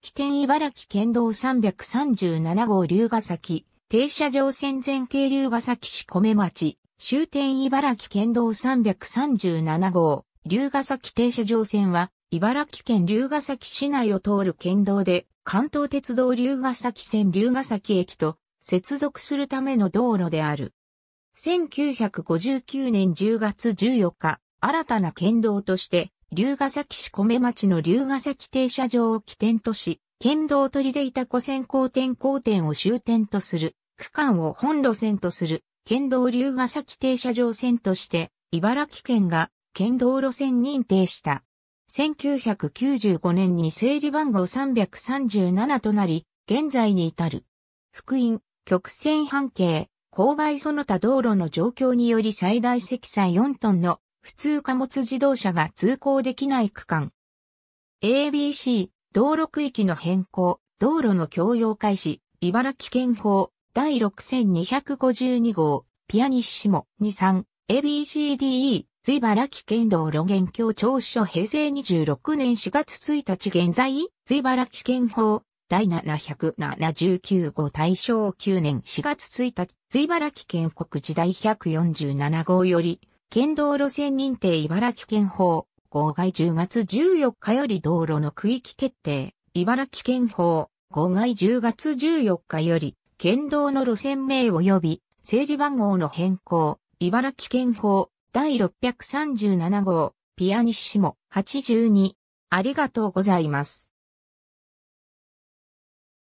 起点茨城県道337号龍ヶ崎、停車場線前京龍ヶ崎市米町、終点茨城県道337号、龍ヶ崎停車場線は、茨城県龍ヶ崎市内を通る県道で、関東鉄道龍ヶ崎線龍ヶ崎駅と接続するための道路である。1959年10月14日、新たな県道として、龍ヶ崎市米町の龍ヶ崎停車場を起点とし、県道取出板湖線交点交点を終点とする、区間を本路線とする、県道龍ヶ崎停車場線として、茨城県が県道路線認定した。1995年に整理番号337となり、現在に至る。福音、曲線半径、勾配その他道路の状況により最大積載4トンの普通貨物自動車が通行できない区間。ABC、道路区域の変更、道路の共用開始、茨城県法、第6252号、ピアニッシモ23、ABCDE、茨城県道路現況調書平成26年4月1日現在、茨城県法、第779号大正9年4月1日、茨城県国時代147号より、県道路線認定茨城県法、号外10月14日より道路の区域決定、茨城県法、号外10月14日より、県道の路線名及び、整理番号の変更、茨城県法、第637号、ピアニッシモ、82。ありがとうございます。